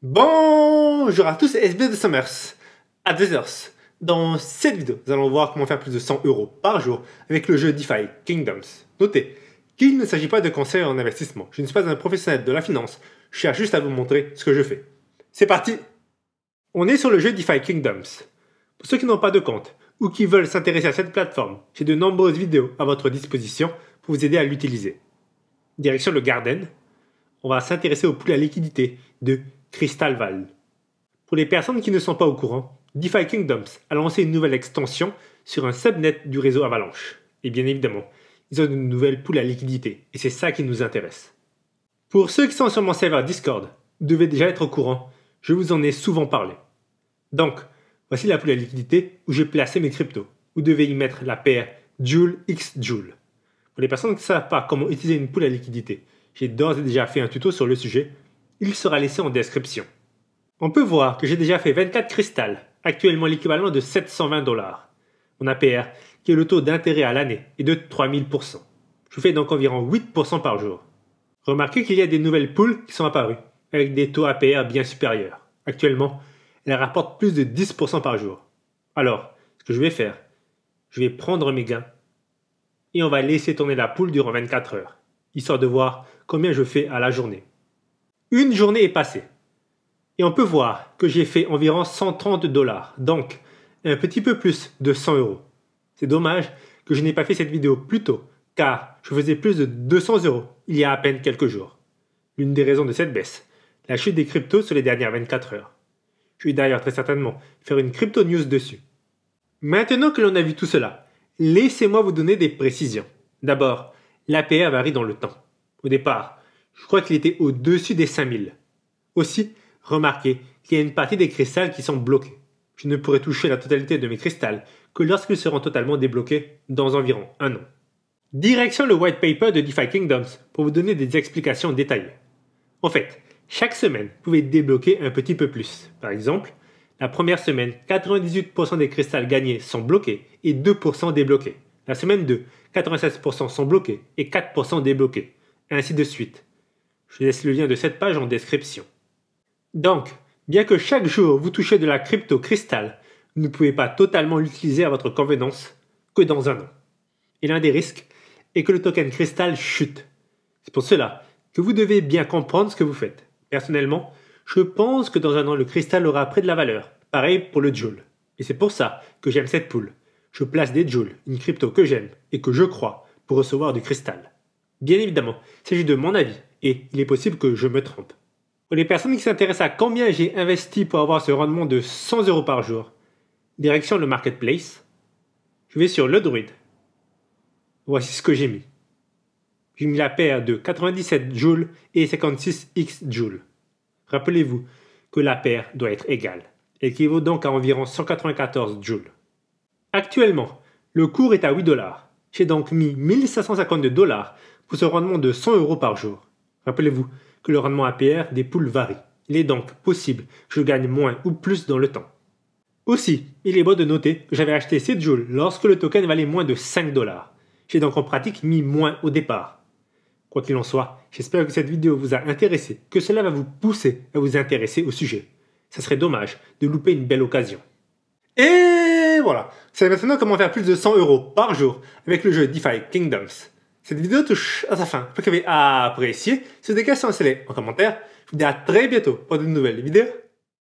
Bonjour à tous, c'est SB de Summers, à Advisors. Dans cette vidéo, nous allons voir comment faire plus de 100 euros par jour avec le jeu DeFi Kingdoms. Notez qu'il ne s'agit pas de conseils en investissement. Je ne suis pas un professionnel de la finance, je cherche juste à vous montrer ce que je fais. C'est parti On est sur le jeu DeFi Kingdoms. Pour ceux qui n'ont pas de compte ou qui veulent s'intéresser à cette plateforme, j'ai de nombreuses vidéos à votre disposition pour vous aider à l'utiliser. Direction le Garden, on va s'intéresser au pool à liquidité de Crystalval. Pour les personnes qui ne sont pas au courant, DeFi Kingdoms a lancé une nouvelle extension sur un subnet du réseau Avalanche. Et bien évidemment, ils ont une nouvelle poule à liquidité, et c'est ça qui nous intéresse. Pour ceux qui sont sur mon serveur Discord, vous devez déjà être au courant, je vous en ai souvent parlé. Donc, voici la poule à liquidité où j'ai placé mes cryptos. Vous devez y mettre la paire Joule x Joule. Pour les personnes qui ne savent pas comment utiliser une poule à liquidité, j'ai d'ores et déjà fait un tuto sur le sujet, il sera laissé en description. On peut voir que j'ai déjà fait 24 cristals, actuellement l'équivalent de 720 dollars. Mon APR, qui est le taux d'intérêt à l'année, est de 3000%. Je fais donc environ 8% par jour. Remarquez qu'il y a des nouvelles poules qui sont apparues, avec des taux APR bien supérieurs. Actuellement, elles rapportent plus de 10% par jour. Alors, ce que je vais faire, je vais prendre mes gains et on va laisser tourner la poule durant 24 heures, histoire de voir combien je fais à la journée. Une journée est passée. Et on peut voir que j'ai fait environ 130 dollars, donc un petit peu plus de 100 euros. C'est dommage que je n'ai pas fait cette vidéo plus tôt, car je faisais plus de 200 euros il y a à peine quelques jours. L'une des raisons de cette baisse, la chute des cryptos sur les dernières 24 heures. Je vais d'ailleurs très certainement faire une crypto news dessus. Maintenant que l'on a vu tout cela, laissez-moi vous donner des précisions. D'abord, l'APR varie dans le temps. Au départ, je crois qu'il était au-dessus des 5000. Aussi, remarquez qu'il y a une partie des cristals qui sont bloqués. Je ne pourrai toucher la totalité de mes cristals que lorsqu'ils seront totalement débloqués dans environ un an. Direction le white paper de DeFi Kingdoms pour vous donner des explications détaillées. En fait, chaque semaine, vous pouvez débloquer un petit peu plus. Par exemple, la première semaine, 98% des cristals gagnés sont bloqués et 2% débloqués. La semaine 2, 96% sont bloqués et 4% débloqués. Ainsi de suite. Je laisse le lien de cette page en description. Donc, bien que chaque jour vous touchez de la crypto cristal, vous ne pouvez pas totalement l'utiliser à votre convenance que dans un an. Et l'un des risques est que le token cristal chute. C'est pour cela que vous devez bien comprendre ce que vous faites. Personnellement, je pense que dans un an le cristal aura près de la valeur. Pareil pour le joule. Et c'est pour ça que j'aime cette poule. Je place des joules, une crypto que j'aime et que je crois, pour recevoir du cristal. Bien évidemment, il s'agit de mon avis et il est possible que je me trompe. Pour les personnes qui s'intéressent à combien j'ai investi pour avoir ce rendement de 100 euros par jour, direction le marketplace, je vais sur le druide. Voici ce que j'ai mis. J'ai mis la paire de 97 joules et 56 x joules. Rappelez-vous que la paire doit être égale. équivaut donc à environ 194 joules. Actuellement, le cours est à 8 dollars. J'ai donc mis 1552 dollars pour ce rendement de 100 euros par jour. Rappelez-vous que le rendement APR des poules varie. Il est donc possible que je gagne moins ou plus dans le temps. Aussi, il est bon de noter que j'avais acheté 7 joules lorsque le token valait moins de 5 dollars. J'ai donc en pratique mis moins au départ. Quoi qu'il en soit, j'espère que cette vidéo vous a intéressé, que cela va vous pousser à vous intéresser au sujet. Ça serait dommage de louper une belle occasion. Et voilà, c'est maintenant comment faire plus de 100 euros par jour avec le jeu DeFi Kingdoms. Cette vidéo touche à sa fin. J'espère que vous avez apprécié. Si vous avez des questions, laissez-les en commentaire. Je vous dis à très bientôt pour de nouvelles vidéos.